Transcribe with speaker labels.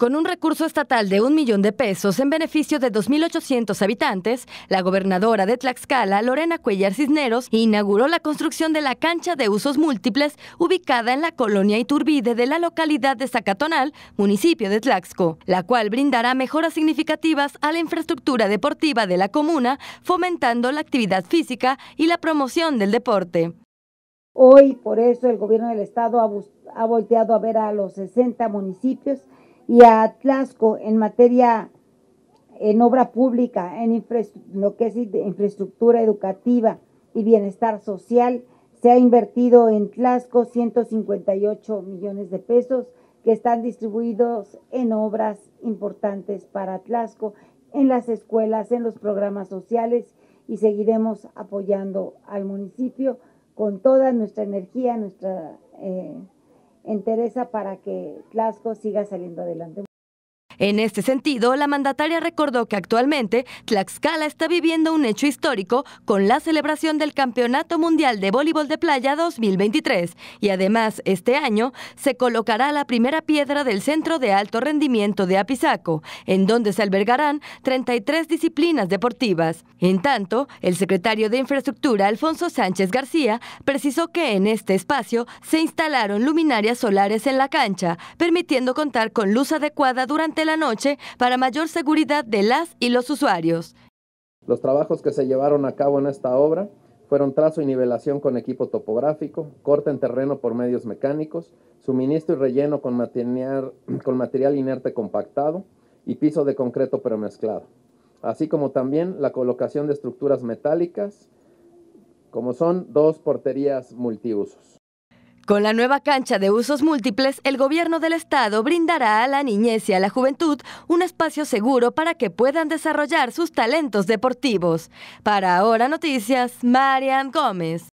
Speaker 1: Con un recurso estatal de un millón de pesos en beneficio de 2.800 habitantes, la gobernadora de Tlaxcala, Lorena Cuellar Cisneros, inauguró la construcción de la cancha de usos múltiples ubicada en la colonia Iturbide de la localidad de Zacatonal, municipio de Tlaxco, la cual brindará mejoras significativas a la infraestructura deportiva de la comuna, fomentando la actividad física y la promoción del deporte.
Speaker 2: Hoy, por eso, el gobierno del Estado ha, volteado a ver a los 60 municipios y a Tlaxco en materia, en obra pública, en lo que es infraestructura educativa y bienestar social, se ha invertido en Tlaxco 158 millones de pesos que están distribuidos en obras importantes para Tlaxco, en las escuelas, en los programas sociales y seguiremos apoyando al municipio con toda nuestra energía, nuestra... Eh, interesa para que Glasgow siga saliendo adelante.
Speaker 1: En este sentido, la mandataria recordó que actualmente Tlaxcala está viviendo un hecho histórico con la celebración del Campeonato Mundial de Voleibol de Playa 2023 y además este año se colocará la primera piedra del Centro de Alto Rendimiento de Apizaco, en donde se albergarán 33 disciplinas deportivas. En tanto, el secretario de Infraestructura, Alfonso Sánchez García, precisó que en este espacio se instalaron luminarias solares en la cancha, permitiendo contar con luz adecuada durante la noche para mayor seguridad de las y los usuarios.
Speaker 3: Los trabajos que se llevaron a cabo en esta obra fueron trazo y nivelación con equipo topográfico, corte en terreno por medios mecánicos, suministro y relleno con material, con material inerte compactado y piso de concreto premezclado, así como también la colocación de estructuras metálicas, como son dos porterías multiusos.
Speaker 1: Con la nueva cancha de usos múltiples, el gobierno del estado brindará a la niñez y a la juventud un espacio seguro para que puedan desarrollar sus talentos deportivos. Para Ahora Noticias, Marian Gómez.